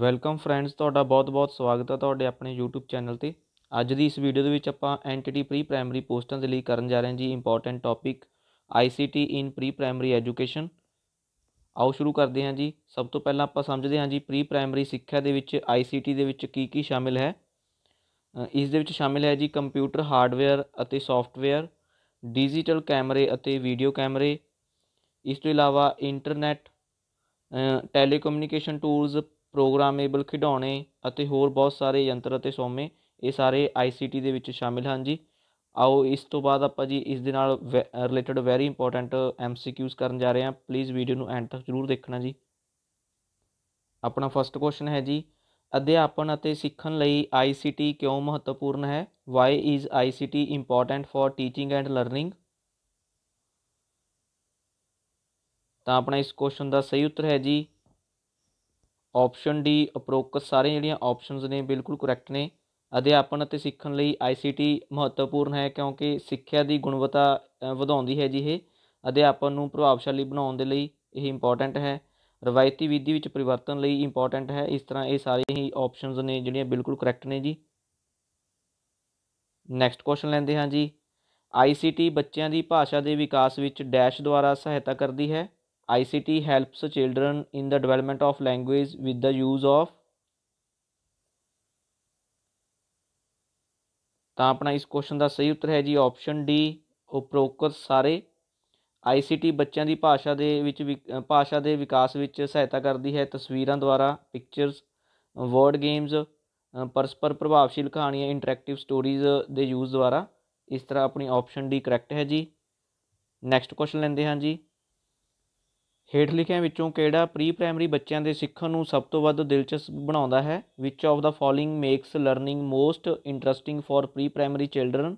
welcome friends ਤੁਹਾਡਾ ਬਹੁਤ-ਬਹੁਤ ਸਵਾਗਤ ਹੈ ਤੁਹਾਡੇ ਆਪਣੇ YouTube ਚੈਨਲ ਤੇ ਅੱਜ ਦੀ ਇਸ ਵੀਡੀਓ ਦੇ ਵਿੱਚ ਆਪਾਂ ਐਂਟੀਟੀ ਪ੍ਰੀ ਪ੍ਰਾਇਮਰੀ ਪੋਸਟਾਂ ਦੇ ਲਈ ਕਰਨ ਜਾ ਰਹੇ ਹਾਂ ਜੀ important topic ICT in pre primary education ਆਓ ਸ਼ੁਰੂ ਕਰਦੇ ਹਾਂ ਜੀ ਸਭ ਤੋਂ ਪਹਿਲਾਂ ਆਪਾਂ ਸਮਝਦੇ ਹਾਂ ਜੀ ਪ੍ਰੀ ਪ੍ਰਾਇਮਰੀ ਸਿੱਖਿਆ ਦੇ ਵਿੱਚ ICT ਦੇ ਵਿੱਚ ਕੀ ਕੀ ਸ਼ਾਮਿਲ ਹੈ ਇਸ ਦੇ ਵਿੱਚ ਸ਼ਾਮਿਲ ਹੈ ਜੀ ਕੰਪਿਊਟਰ ਹਾਰਡਵੇਅਰ ਅਤੇ ਸੌਫਟਵੇਅਰ ਡਿਜੀਟਲ ਕੈਮਰੇ ਅਤੇ ਵੀਡੀਓ ਕੈਮਰੇ ਇਸ ਤੋਂ ਇਲਾਵਾ ਇੰਟਰਨੈਟ ਟੈਲੀਕਮਿਊਨੀਕੇਸ਼ਨ ਟੂਲਸ ਪ੍ਰੋਗਰਾਮੇਬਲ ਖਿਡੌਣੇ ਅਤੇ ਹੋਰ ਬਹੁਤ ਸਾਰੇ ਯੰਤਰ ਅਤੇ ਸੋਮੇ ਇਹ ਸਾਰੇ ਆਈਸੀਟੀ ਦੇ ਵਿੱਚ ਸ਼ਾਮਿਲ ਹਨ ਜੀ ਆਓ ਇਸ ਤੋਂ ਬਾਅਦ ਆਪਾਂ ਜੀ ਇਸ ਦੇ ਨਾਲ ਰਿਲੇਟਡ ਵੈਰੀ ਇੰਪੋਰਟੈਂਟ ਐਮਸੀਕਿਊਸ ਕਰਨ ਜਾ ਰਹੇ ਹਾਂ ਪਲੀਜ਼ ਵੀਡੀਓ ਨੂੰ ਐਂਡ ਤੱਕ ਜ਼ਰੂਰ ਦੇਖਣਾ ਜੀ ਆਪਣਾ ਫਸਟ ਕੁਐਸਚਨ ਹੈ ਜੀ ਅਧਿਆਪਨ ਅਤੇ ਸਿੱਖਣ ਲਈ ਆਈਸੀਟੀ ਕਿਉਂ ਮਹੱਤਵਪੂਰਨ ਹੈ why is ICT important for teaching and learning ਤਾਂ ਆਪਣਾ ਇਸ ਕੁਐਸਚਨ ਦਾ ਸਹੀ ਉੱਤਰ ਹੈ ਜੀ ਆਪਸ਼ਨ ਡੀ ਉਪਰੋਕਤ ਸਾਰੇ ਜਿਹੜੀਆਂ ਆਪਸ਼ਨਸ ਨੇ ਬਿਲਕੁਲ ਕਰੈਕਟ ਨੇ ਅਧਿਆਪਨ ਅਤੇ ਸਿੱਖਣ ਲਈ ਆਈਸੀਟੀ ਮਹੱਤਵਪੂਰਨ ਹੈ ਕਿਉਂਕਿ ਸਿੱਖਿਆ ਦੀ ਗੁਣਵੱਤਾ ਵਧਾਉਂਦੀ ਹੈ ਜੀ ਇਹ ਅਧਿਆਪਨ ਨੂੰ ਪ੍ਰਭਾਵਸ਼ਾਲੀ ਬਣਾਉਣ ਦੇ ਲਈ ਇਹ ਇੰਪੋਰਟੈਂਟ ਹੈ ਰਵਾਇਤੀ ਵਿਧੀ ਵਿੱਚ ਪਰਿਵਰਤਨ ਲਈ ਇੰਪੋਰਟੈਂਟ ਹੈ ਇਸ ਤਰ੍ਹਾਂ ਇਹ ਸਾਰੇ ਹੀ ਆਪਸ਼ਨਸ ਨੇ ਜਿਹੜੀਆਂ ਬਿਲਕੁਲ ਕਰੈਕਟ ਨੇ ਜੀ ਨੈਕਸਟ ਕੁਐਸਚਨ ਲੈਂਦੇ ਹਾਂ ਜੀ ਆਈਸੀਟੀ ਬੱਚਿਆਂ ਦੀ ਭਾਸ਼ਾ ਦੇ ਵਿਕਾਸ ਵਿੱਚ ਡੈਸ਼ ਦੁਆਰਾ ਸਹਾਇਤਾ ਕਰਦੀ ਹੈ ICT helps children in the development of language with the use of ਤਾਂ ਆਪਣਾ ਇਸ ਕੁਐਸਚਨ ਦਾ ਸਹੀ ਉੱਤਰ ਹੈ ਜੀ ਆਪਸ਼ਨ ਡੀ ਉਪਰੋਕਤ ਸਾਰੇ ICT ਬੱਚਿਆਂ ਦੀ ਭਾਸ਼ਾ ਦੇ ਵਿੱਚ ਭਾਸ਼ਾ ਦੇ ਵਿਕਾਸ ਵਿੱਚ ਸਹਾਇਤਾ ਕਰਦੀ ਹੈ ਤਸਵੀਰਾਂ ਦੁਆਰਾ ਪਿਕਚਰਸ ਵਰਡ ਗੇਮਸ ਪਰਸਪਰ ਪ੍ਰਭਾਵਸ਼ੀਲ ਕਹਾਣੀਆਂ ਇੰਟਰੈਕਟਿਵ ਸਟੋਰੀਜ਼ ਦੇ ਯੂਜ਼ ਦੁਆਰਾ ਇਸ ਤਰ੍ਹਾਂ ਆਪਣੀ ਆਪਸ਼ਨ ਡੀ ਕਰੈਕਟ ਹੈ ਜੀ ਨੈਕਸਟ ਕੁਐਸਚਨ ਲੈਂਦੇ ਹਾਂ ਜੀ ਹੇਠ ਲਿਖਿਆਂ ਵਿੱਚੋਂ ਕਿਹੜਾ ਪ੍ਰੀ ਪ੍ਰਾਇਮਰੀ ਬੱਚਿਆਂ ਦੇ ਸਿੱਖਣ ਨੂੰ ਸਭ ਤੋਂ ਵੱਧ ਦਿਲਚਸਪ ਬਣਾਉਂਦਾ ਹੈ which of the following makes learning most interesting for pre primary children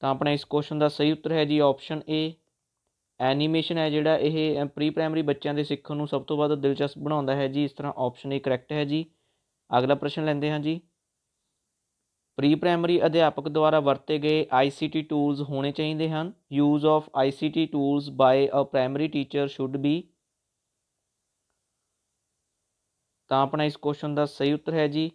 ਤਾਂ ਆਪਣਾ ਇਸ ਕੁਐਸਚਨ ਦਾ ਸਹੀ ਉੱਤਰ ਹੈ ਜੀ ਆਪਸ਼ਨ ਏ ਐਨੀਮੇਸ਼ਨ ਹੈ ਜਿਹੜਾ ਇਹ ਪ੍ਰੀ ਪ੍ਰਾਇਮਰੀ ਬੱਚਿਆਂ ਦੇ ਸਿੱਖਣ ਨੂੰ ਸਭ ਤੋਂ ਵੱਧ ਦਿਲਚਸਪ ਬਣਾਉਂਦਾ ਹੈ ਜੀ ਇਸ ਤਰ੍ਹਾਂ ਆਪਸ਼ਨ ਏ ਕਰੈਕਟ ਹੈ ਜੀ ਅਗਲਾ ਪ੍ਰਸ਼ਨ ਲੈਂਦੇ ਹਾਂ ਜੀ ਪ੍ਰੀ ਪ੍ਰਾਇਮਰੀ ਅਧਿਆਪਕ ਦੁਆਰਾ ਵਰਤੇ ਗਏ ਆਈਸੀਟੀ ਟੂਲਸ ਹੋਣੇ ਚਾਹੀਦੇ ਹਨ use of ICT tools by a primary teacher should be ਤਾਂ ਆਪਣਾ ਇਸ ਕੁਐਸਚਨ ਦਾ ਸਹੀ ਉੱਤਰ ਹੈ ਜੀ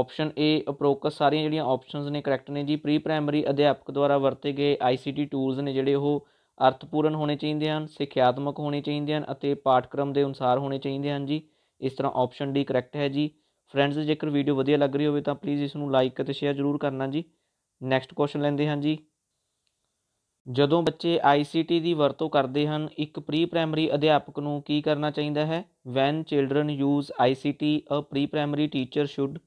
ਆਪਸ਼ਨ ਏ ਅਪਰੋਕਸ ਸਾਰੀਆਂ ਜਿਹੜੀਆਂ ਆਪਸ਼ਨਸ ਨੇ ਕਰੈਕਟ ਨੇ ਜੀ ਪ੍ਰੀ ਪ੍ਰਾਇਮਰੀ ਅਧਿਆਪਕ ਦੁਆਰਾ ਵਰਤੇ ਗਏ ਆਈਸੀਟੀ ਟੂਲਸ ਨੇ ਜਿਹੜੇ ਉਹ ਅਰਥਪੂਰਨ ਹੋਣੇ ਚਾਹੀਦੇ ਹਨ ਸਿੱਖਿਆਤਮਕ ਹੋਣੇ ਚਾਹੀਦੇ ਹਨ ਅਤੇ ਪਾਠਕ੍ਰਮ ਦੇ ਅਨੁਸਾਰ ਹੋਣੇ ਚਾਹੀਦੇ ਹਨ ਜੀ ਇਸ ਤਰ੍ਹਾਂ ਆਪਸ਼ਨ ਡੀ ਕਰੈਕਟ ਹੈ ਜੀ ਫਰੈਂਡਸ ਜੇਕਰ ਵੀਡੀਓ ਵਧੀਆ ਲੱਗ ਰਹੀ ਹੋਵੇ ਤਾਂ ਪਲੀਜ਼ ਇਸ ਨੂੰ ਲਾਈਕ ਅਤੇ ਸ਼ੇਅਰ ਜ਼ਰੂਰ ਕਰਨਾ ਜੀ ਨੈਕਸਟ ਕੁਐਸਚਨ ਲੈਂਦੇ ਹਾਂ ਜੀ ਜਦੋਂ ਬੱਚੇ ICT ਦੀ ਵਰਤੋਂ ਕਰਦੇ ਹਨ ਇੱਕ ਪ੍ਰੀ ਪ੍ਰਾਇਮਰੀ ਅਧਿਆਪਕ ਨੂੰ ਕੀ ਕਰਨਾ ਚਾਹੀਦਾ ਹੈ when children use ICT a pre primary teacher should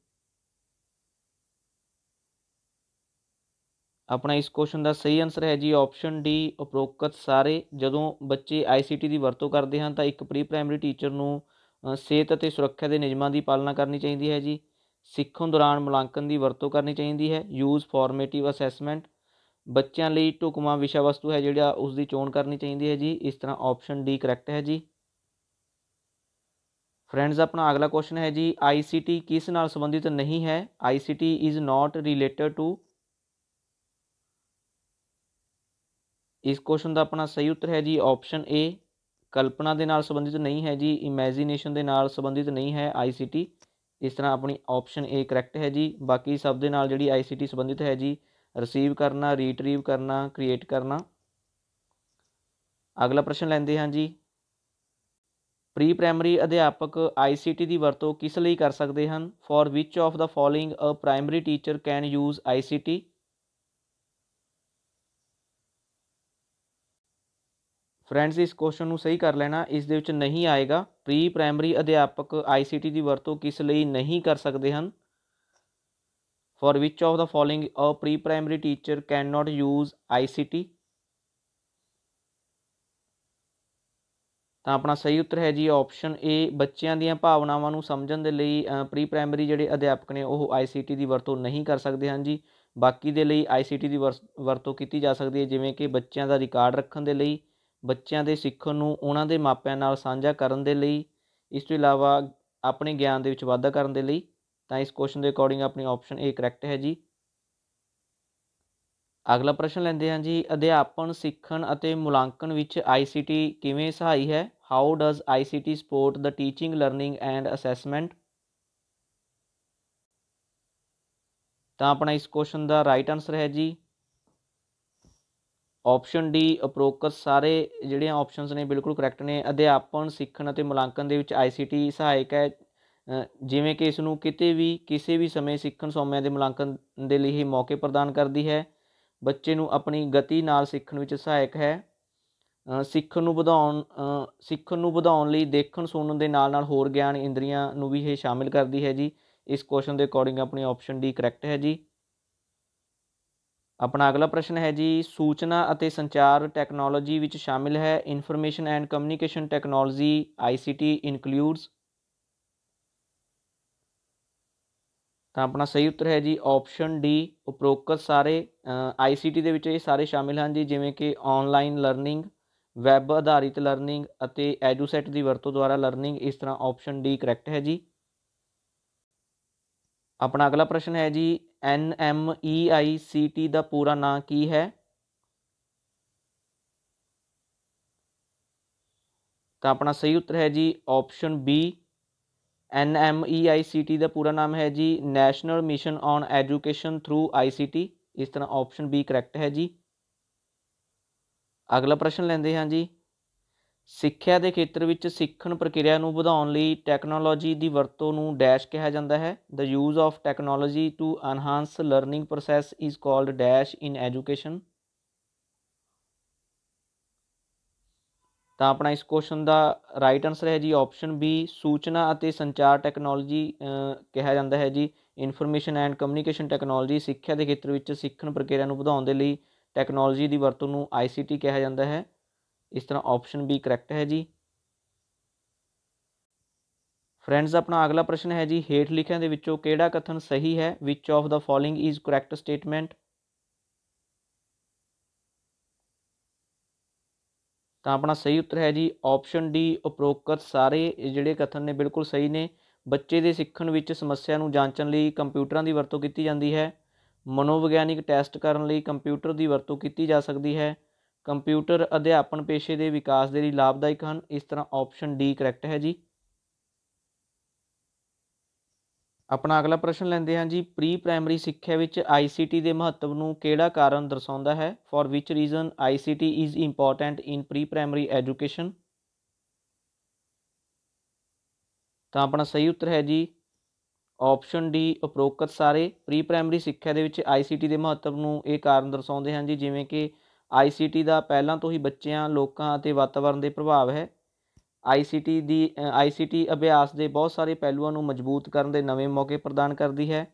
ਆਪਣਾ ਇਸ ਕੁਐਸਚਨ ਦਾ ਸਹੀ ਆਨਸਰ ਹੈ ਜੀ ਆਪਸ਼ਨ ਡੀ ਉਪਰੋਕਤ ਸਾਰੇ ਜਦੋਂ ਬੱਚੇ ICT ਦੀ ਵਰਤੋਂ ਕਰਦੇ ਹਨ ਤਾਂ ਇੱਕ ਪ੍ਰੀ ਪ੍ਰਾਇਮਰੀ ਟੀਚਰ ਨੂੰ ਸਿਹਤ ਅਤੇ ਸੁਰੱਖਿਆ ਦੇ ਨਿਯਮਾਂ ਦੀ ਪਾਲਣਾ ਕਰਨੀ ਚਾਹੀਦੀ ਹੈ ਜੀ ਸਿੱਖਣ ਦੌਰਾਨ ਮੁਲਾਂਕਣ ਦੀ ਵਰਤੋਂ ਕਰਨੀ ਚਾਹੀਦੀ ਹੈ ਯੂਜ਼ ਫਾਰਮੇਟਿਵ ਅਸੈਸਮੈਂਟ ਬੱਚਿਆਂ ਲਈ ਟੁਕਮਾ ਵਿਸ਼ਾ ਵਸਤੂ ਹੈ ਜਿਹੜਾ ਉਸ ਦੀ ਚੋਣ ਕਰਨੀ ਚਾਹੀਦੀ ਹੈ ਜੀ ਇਸ ਤਰ੍ਹਾਂ ਆਪਸ਼ਨ ਡੀ ਕਰੈਕਟ ਹੈ ਜੀ ਫਰੈਂਡਸ ਆਪਣਾ ਅਗਲਾ ਕੁਐਸਚਨ ਹੈ ਜੀ ਆਈਸੀਟੀ ਕਿਸ ਨਾਲ ਸੰਬੰਧਿਤ ਨਹੀਂ ਹੈ ICT is not related to ਇਸ ਕੁਐਸਚਨ ਦਾ ਆਪਣਾ ਸਹੀ ਉੱਤਰ ਹੈ ਜੀ ਆਪਸ਼ਨ ਏ ਕਲਪਨਾ ਦੇ ਨਾਲ ਸੰਬੰਧਿਤ ਨਹੀਂ ਹੈ ਜੀ ਇਮੇਜਿਨੇਸ਼ਨ ਦੇ ਨਾਲ ਸੰਬੰਧਿਤ ਨਹੀਂ ਹੈ ਆਈਸੀਟੀ ਇਸ ਤਰ੍ਹਾਂ ਆਪਣੀ ਆਪਸ਼ਨ ਏ ਕਰੈਕਟ ਹੈ ਜੀ ਬਾਕੀ ਸਭ ਦੇ ਨਾਲ ਜਿਹੜੀ ਆਈਸੀਟੀ ਸੰਬੰਧਿਤ ਹੈ ਜੀ ਰਿਸੀਵ ਕਰਨਾ ਰੀਟਰੀਵ ਕਰਨਾ ਕ੍ਰੀਏਟ ਕਰਨਾ ਅਗਲਾ ਪ੍ਰਸ਼ਨ ਲੈਂਦੇ ਹਾਂ ਜੀ ਪ੍ਰੀ ਪ੍ਰਾਇਮਰੀ ਅਧਿਆਪਕ ਆਈਸੀਟੀ ਦੀ ਵਰਤੋਂ ਕਿਸ ਲਈ ਕਰ ਸਕਦੇ ਹਨ for which of the following a primary teacher can use ICT friends ਇਸ ਕੁਐਸਚਨ ਨੂੰ ਸਹੀ ਕਰ ਲੈਣਾ ਇਸ ਦੇ ਵਿੱਚ ਨਹੀਂ ਆਏਗਾ ਪ੍ਰੀ ਪ੍ਰਾਇਮਰੀ ਅਧਿਆਪਕ ਆਈਸੀਟੀ ਦੀ ਵਰਤੋਂ ਕਿਸ ਲਈ ਨਹੀਂ ਕਰ ਸਕਦੇ ਹਨ for which of the following a pre primary teacher can not use ICT ਤਾਂ ਆਪਣਾ ਸਹੀ ਉੱਤਰ ਹੈ ਜੀ ਆਪਸ਼ਨ ਏ ਬੱਚਿਆਂ ਦੀਆਂ ਭਾਵਨਾਵਾਂ ਨੂੰ ਸਮਝਣ ਦੇ ਲਈ ਪ੍ਰੀ ਪ੍ਰਾਇਮਰੀ ਜਿਹੜੇ ਅਧਿਆਪਕ ਨੇ ਉਹ ਆਈਸੀਟੀ ਦੀ ਵਰਤੋਂ ਨਹੀਂ ਕਰ ਸਕਦੇ ਹਨ ਜੀ ਬਾਕੀ ਦੇ ਲਈ ਆਈਸੀਟੀ ਦੀ ਵਰਤੋਂ ਕੀਤੀ ਜਾ ਸਕਦੀ ਹੈ ਜਿਵੇਂ ਕਿ ਬੱਚਿਆਂ ਦਾ ਰਿਕਾਰਡ ਰੱਖਣ ਦੇ ਲਈ ਬੱਚਿਆਂ ਦੇ ਸਿੱਖਣ ਨੂੰ ਉਹਨਾਂ ਦੇ ਮਾਪਿਆਂ ਨਾਲ ਸਾਂਝਾ ਕਰਨ ਦੇ ਲਈ ਇਸ ਤੋਂ ਇਲਾਵਾ ਆਪਣੇ ਗਿਆਨ ਦੇ ਵਿੱਚ ਵਾਧਾ ਕਰਨ ਦੇ ਲਈ ਤਾਂ ਇਸ ਕੁਐਸਚਨ ਦੇ ਅਕੋਰਡਿੰਗ ਆਪਣੀ ਆਪਸ਼ਨ ਏ ਕਰੈਕਟ ਹੈ ਜੀ ਅਗਲਾ ਪ੍ਰਸ਼ਨ ਲੈਂਦੇ ਹਾਂ ਜੀ ਅਧਿਆਪਨ ਸਿੱਖਣ ਅਤੇ ਮੁਲਾਂਕਣ ਵਿੱਚ ICT ਕਿਵੇਂ ਸਹਾਈ ਹੈ how does ICT support the teaching learning and assessment ਤਾਂ ਆਪਣਾ ਇਸ ਕੁਐਸਚਨ ਦਾ ਰਾਈਟ ਆਨਸਰ ਹੈ ਜੀ ਆਪਸ਼ਨ ਡੀ ਅਪਰੋਕਸ ਸਾਰੇ ਜਿਹੜੀਆਂ ਆਪਸ਼ਨਸ ਨੇ ਬਿਲਕੁਲ ਕਰੈਕਟ ਨੇ ਅਧਿਆਪਨ ਸਿੱਖਣ ਅਤੇ ਮੁਲਾਂਕਣ ਦੇ ਵਿੱਚ ਆਈਸੀਟੀ ਸਹਾਇਕ ਹੈ ਜਿਵੇਂ ਕਿ ਇਸ ਨੂੰ ਕਿਤੇ ਵੀ ਕਿਸੇ ਵੀ ਸਮੇਂ ਸਿੱਖਣ ਸੌਮਿਆਂ ਦੇ ਮੁਲਾਂਕਣ ਦੇ ਲਈ ਹੀ ਮੌਕੇ ਪ੍ਰਦਾਨ ਕਰਦੀ ਹੈ ਬੱਚੇ ਨੂੰ ਆਪਣੀ ਗਤੀ ਨਾਲ ਸਿੱਖਣ ਵਿੱਚ ਸਹਾਇਕ ਹੈ ਸਿੱਖਣ ਨੂੰ ਵਧਾਉਣ ਸਿੱਖਣ ਨੂੰ ਵਧਾਉਣ ਲਈ ਦੇਖਣ ਸੁਣਨ ਦੇ ਨਾਲ ਨਾਲ ਹੋਰ ਗਿਆਨ ਇੰਦਰੀਆਂ ਨੂੰ ਵੀ ਇਹ ਸ਼ਾਮਿਲ ਕਰਦੀ ਹੈ ਜੀ ਇਸ ਕੁਐਸਚਨ ਦੇ ਅਕੋਰਡਿੰਗ ਆਪਣੀ ਆਪਸ਼ਨ ਡੀ ਕਰੈਕਟ ਹੈ ਜੀ ਆਪਣਾ ਅਗਲਾ ਪ੍ਰਸ਼ਨ ਹੈ ਜੀ ਸੂਚਨਾ ਅਤੇ ਸੰਚਾਰ ਟੈਕਨੋਲੋਜੀ ਵਿੱਚ ਸ਼ਾਮਿਲ ਹੈ information and communication technology ICT includes ਤਾਂ ਆਪਣਾ ਸਹੀ ਉੱਤਰ ਹੈ ਜੀ ਆਪਸ਼ਨ ਡੀ ਉਪਰੋਕਤ ਸਾਰੇ ਆਈਸੀਟੀ ਦੇ ਵਿੱਚ ਇਹ ਸਾਰੇ ਸ਼ਾਮਿਲ ਹਨ ਜੀ ਜਿਵੇਂ ਕਿ ਆਨਲਾਈਨ ਲਰਨਿੰਗ ਵੈਬ ਆਧਾਰਿਤ ਲਰਨਿੰਗ ਅਤੇ ਐਜੂਸੈਟ ਦੀ ਵਰਤੋਂ ਦੁਆਰਾ ਲਰਨਿੰਗ ਇਸ ਤਰ੍ਹਾਂ ਆਪਸ਼ਨ ਡੀ ਕਰੈਕਟ ਹੈ ਜੀ ਆਪਣਾ ਅਗਲਾ ਪ੍ਰਸ਼ਨ ਹੈ ਜੀ ਐਨ M E I C T ਦਾ ਪੂਰਾ ਨਾਮ ਕੀ ਹੈ ਤਾਂ ਆਪਣਾ ਸਹੀ ਉੱਤਰ ਹੈ ਜੀ option B N M E I C T ਦਾ ਪੂਰਾ ਨਾਮ ਹੈ ਜੀ national mission on education through I C T ਇਸ ਤਰ੍ਹਾਂ ਆਪਸ਼ਨ ਬੀ ਕਰੈਕਟ ਹੈ ਜੀ ਅਗਲਾ ਪ੍ਰਸ਼ਨ ਲੈਂਦੇ ਹਾਂ ਜੀ ਸਿੱਖਿਆ ਦੇ ਖੇਤਰ ਵਿੱਚ ਸਿੱਖਣ ਪ੍ਰਕਿਰਿਆ ਨੂੰ ਵਧਾਉਣ ਲਈ ਟੈਕਨੋਲੋਜੀ ਦੀ ਵਰਤੋਂ ਨੂੰ ਡੈਸ਼ ਕਿਹਾ ਜਾਂਦਾ ਹੈ the use of technology to enhance learning process is called dash in education ਤਾਂ ਆਪਣਾ ਇਸ ਕੁਐਸਚਨ ਦਾ ਰਾਈਟ ਆਨਸਰ ਹੈ ਜੀ ਆਪਸ਼ਨ ਬੀ ਸੂਚਨਾ ਅਤੇ ਸੰਚਾਰ ਟੈਕਨੋਲੋਜੀ ਕਿਹਾ ਜਾਂਦਾ ਹੈ ਜੀ ਇਨਫੋਰਮੇਸ਼ਨ ਐਂਡ ਕਮਿਊਨੀਕੇਸ਼ਨ ਟੈਕਨੋਲੋਜੀ ਸਿੱਖਿਆ ਦੇ ਖੇਤਰ ਵਿੱਚ ਸਿੱਖਣ ਪ੍ਰਕਿਰਿਆ ਨੂੰ ਵਧਾਉਣ ਦੇ ਲਈ ਟੈਕਨੋਲੋਜੀ ਦੀ ਵਰਤੋਂ ਨੂੰ ਆਈਸੀਟੀ ਕਿਹਾ ਜਾਂਦਾ ਹੈ ਇਸ ਤਰ੍ਹਾਂ ਆਪਸ਼ਨ ਬੀ ਕਰੈਕਟ ਹੈ ਜੀ ਫਰੈਂਡਸ ਆਪਣਾ ਅਗਲਾ ਪ੍ਰਸ਼ਨ ਹੈ ਜੀ ਹੇਠ ਲਿਖਿਆਂ ਦੇ ਵਿੱਚੋਂ ਕਿਹੜਾ ਕਥਨ ਸਹੀ ਹੈ which of the following is correct statement ਤਾਂ ਆਪਣਾ ਸਹੀ ਉੱਤਰ ਹੈ ਜੀ ਆਪਸ਼ਨ ਡੀ ਉਪਰੋਕਤ ਸਾਰੇ ਜਿਹੜੇ ਕਥਨ ਨੇ ਬਿਲਕੁਲ ਸਹੀ ਨੇ ਬੱਚੇ ਦੇ ਸਿੱਖਣ ਵਿੱਚ ਸਮੱਸਿਆ ਨੂੰ ਜਾਂਚਣ ਲਈ ਕੰਪਿਊਟਰਾਂ ਦੀ ਵਰਤੋਂ ਕੀਤੀ ਜਾਂਦੀ ਹੈ ਮਨੋਵਿਗਿਆਨਿਕ ਟੈਸਟ ਕਰਨ ਲਈ ਕੰਪਿਊਟਰ ਦੀ ਵਰਤੋਂ ਕੀਤੀ ਜਾ ਸਕਦੀ ਹੈ ਕੰਪਿਊਟਰ ਅਧਿਆਪਨ ਪੇਸ਼ੇ ਦੇ ਵਿਕਾਸ ਦੇ ਲਈ ਲਾਭਦਾਇਕ ਹਨ ਇਸ ਤਰ੍ਹਾਂ ਆਪਸ਼ਨ ਡੀ ਕਰੈਕਟ ਹੈ ਜੀ ਆਪਣਾ ਅਗਲਾ ਪ੍ਰਸ਼ਨ ਲੈਂਦੇ ਹਾਂ ਜੀ ਪ੍ਰੀ ਪ੍ਰਾਇਮਰੀ ਸਿੱਖਿਆ ਵਿੱਚ ਆਈਸੀਟੀ ਦੇ ਮਹੱਤਵ ਨੂੰ ਕਿਹੜਾ ਕਾਰਨ ਦਰਸਾਉਂਦਾ ਹੈ for which reason ICT is important in pre primary education ਤਾਂ ਆਪਣਾ ਸਹੀ ਉੱਤਰ ਹੈ ਜੀ ਆਪਸ਼ਨ ਡੀ ਉਪਰੋਕਤ ਸਾਰੇ ਪ੍ਰੀ ਪ੍ਰਾਇਮਰੀ ਸਿੱਖਿਆ ਦੇ ਵਿੱਚ ਆਈਸੀਟੀ ਦੇ ਮਹੱਤਵ ਨੂੰ ਇਹ ਕਾਰਨ ਦਰਸਾਉਂਦੇ ਹਨ ਜੀ ਜਿਵੇਂ ਕਿ ਆਈਸੀਟੀ ਦਾ ਪਹਿਲਾਂ ਤੋਂ ਹੀ ਬੱਚਿਆਂ ਲੋਕਾਂ ਅਤੇ ਵਾਤਾਵਰਣ ਦੇ ਪ੍ਰਭਾਵ ਹੈ ਆਈਸੀਟੀ ਦੀ ਆਈਸੀਟੀ ਅਭਿਆਸ ਦੇ ਬਹੁਤ ਸਾਰੇ ਪਹਿਲੂਆਂ ਨੂੰ ਮਜ਼ਬੂਤ ਕਰਨ ਦੇ ਨਵੇਂ ਮੌਕੇ ਪ੍ਰਦਾਨ ਕਰਦੀ ਹੈ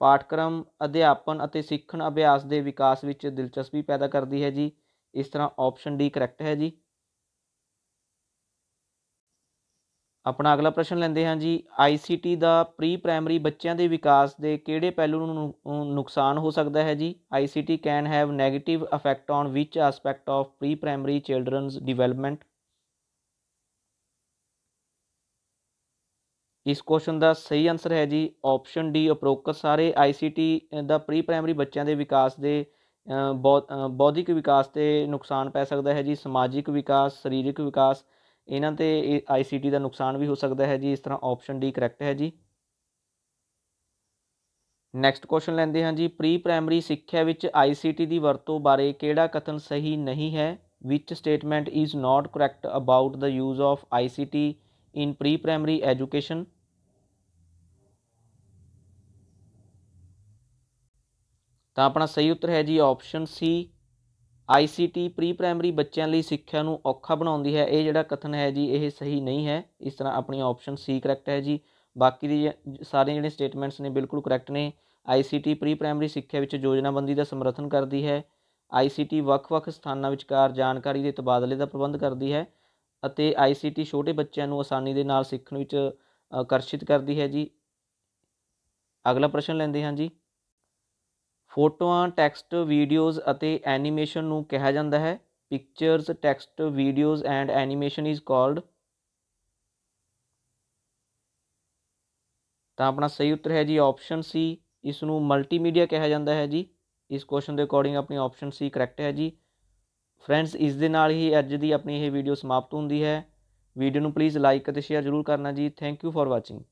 ਪਾਠਕ੍ਰਮ ਅਧਿਆਪਨ ਅਤੇ ਸਿੱਖਣ ਅਭਿਆਸ ਦੇ ਵਿਕਾਸ ਵਿੱਚ ਦਿਲਚਸਪੀ ਪੈਦਾ ਕਰਦੀ ਹੈ ਜੀ ਇਸ ਤਰ੍ਹਾਂ ਆਪਸ਼ਨ ਡੀ ਕਰੈਕਟ ਹੈ ਜੀ ਆਪਣਾ ਅਗਲਾ ਪ੍ਰਸ਼ਨ ਲੈਂਦੇ ਹਾਂ ਜੀ ਆਈਸੀਟੀ ਦਾ ਪ੍ਰੀ ਪ੍ਰਾਇਮਰੀ ਬੱਚਿਆਂ ਦੇ ਵਿਕਾਸ ਦੇ ਕਿਹੜੇ ਪਹਿਲੂ ਨੂੰ ਨੁਕਸਾਨ ਹੋ ਸਕਦਾ ਹੈ ਜੀ ICT can have negative effect on which aspect of pre primary children's development ਇਸ ਕੁਐਸਚਨ ਦਾ ਸਹੀ ਆਨਸਰ ਹੈ ਜੀ ਆਪਸ਼ਨ ਡੀ ਉਪਰੋਕਤ ਸਾਰੇ ਆਈਸੀਟੀ ਦਾ ਪ੍ਰੀ ਪ੍ਰਾਇਮਰੀ ਬੱਚਿਆਂ ਦੇ ਵਿਕਾਸ ਦੇ ਬੌਧਿਕ ਵਿਕਾਸ ਤੇ ਨੁਕਸਾਨ ਪੈ ਸਕਦਾ ਹੈ ਜੀ ਸਮਾਜਿਕ ਵਿਕਾਸ ਸਰੀਰਕ ਵਿਕਾਸ ਇਹਨਾਂ ਤੇ ਆਈਸੀਟੀ ਦਾ ਨੁਕਸਾਨ ਵੀ ਹੋ ਸਕਦਾ ਹੈ ਜੀ ਇਸ ਤਰ੍ਹਾਂ ਆਪਸ਼ਨ ਡੀ ਕਰੈਕਟ ਹੈ ਜੀ ਨੈਕਸਟ ਕੁਐਸਚਨ ਲੈਂਦੇ ਹਾਂ ਜੀ ਪ੍ਰੀ ਪ੍ਰਾਇਮਰੀ ਸਿੱਖਿਆ ਵਿੱਚ ਆਈਸੀਟੀ ਦੀ ਵਰਤੋਂ ਬਾਰੇ ਕਿਹੜਾ ਕਥਨ ਸਹੀ ਨਹੀਂ ਹੈ which statement is not correct about the use of ICT in pre primary education ਤਾਂ ਆਪਣਾ ਸਹੀ ਉੱਤਰ ਹੈ ਜੀ option C ICT pre primary ਬੱਚਿਆਂ ਲਈ ਸਿੱਖਿਆ ਨੂੰ ਔਖਾ ਬਣਾਉਂਦੀ ਹੈ ਇਹ ਜਿਹੜਾ ਕਥਨ ਹੈ ਜੀ ਇਹ ਸਹੀ ਨਹੀਂ ਹੈ ਇਸ ਤਰ੍ਹਾਂ ਆਪਣੀ ਆਪਸ਼ਨ ਸੀ ਕਰੈਕਟ ਹੈ ਜੀ ਬਾਕੀ ਦੇ ਸਾਰੇ ਜਿਹੜੇ ਸਟੇਟਮੈਂਟਸ ਨੇ ਬਿਲਕੁਲ ਕਰੈਕਟ ਨੇ ਆਈਸੀਟੀ ਪ੍ਰੀ ਪ੍ਰਾਇਮਰੀ ਸਿੱਖਿਆ ਵਿੱਚ ਯੋਜਨਾਬੰਦੀ ਦਾ ਸਮਰਥਨ ਕਰਦੀ ਹੈ ਆਈਸੀਟੀ ਵੱਖ-ਵੱਖ ਸਥਾਨਾਂ ਵਿਚਕਾਰ ਜਾਣਕਾਰੀ ਦੇ ਤਬਾਦਲੇ ਦਾ ਪ੍ਰਬੰਧ ਕਰਦੀ ਹੈ ਅਤੇ ਆਈਸੀਟੀ ਛੋਟੇ ਬੱਚਿਆਂ ਨੂੰ ਆਸਾਨੀ ਦੇ ਨਾਲ ਸਿੱਖਣ ਵਿੱਚ ਆਕਰਸ਼ਿਤ ਕਰਦੀ ਹੈ ਜੀ ਅਗਲਾ ਪ੍ਰਸ਼ਨ ਲੈਂਦੇ ਹਾਂ ਜੀ ਫੋਟੋਆਂ ਟੈਕਸਟ ਵੀਡੀਓਜ਼ ਅਤੇ ਐਨੀਮੇਸ਼ਨ ਨੂੰ ਕਿਹਾ ਜਾਂਦਾ ਹੈ pictures text videos and animation is called ਤਾਂ ਆਪਣਾ ਸਹੀ ਉੱਤਰ ਹੈ ਜੀ ਆਪਸ਼ਨ ਸੀ ਇਸ ਨੂੰ ਮਲਟੀਮੀਡੀਆ ਕਿਹਾ ਜਾਂਦਾ ਹੈ ਜੀ ਇਸ ਕੁਐਸਚਨ ਦੇ ਅਕੋਰਡਿੰਗ ਆਪਣੀ ਆਪਸ਼ਨ ਸੀ ਕਰੈਕਟ ਹੈ ਜੀ ਫਰੈਂਡਸ ਇਸ ਦੇ ਨਾਲ ਹੀ ਅੱਜ ਦੀ ਆਪਣੀ ਇਹ ਵੀਡੀਓ ਸਮਾਪਤ ਹੁੰਦੀ ਹੈ ਵੀਡੀਓ ਨੂੰ ਪਲੀਜ਼ ਲਾਈਕ ਅਤੇ ਸ਼ੇਅਰ ਜ਼ਰੂਰ ਕਰਨਾ ਜੀ ਥੈਂਕ ਯੂ ਫਾਰ ਵਾਚਿੰਗ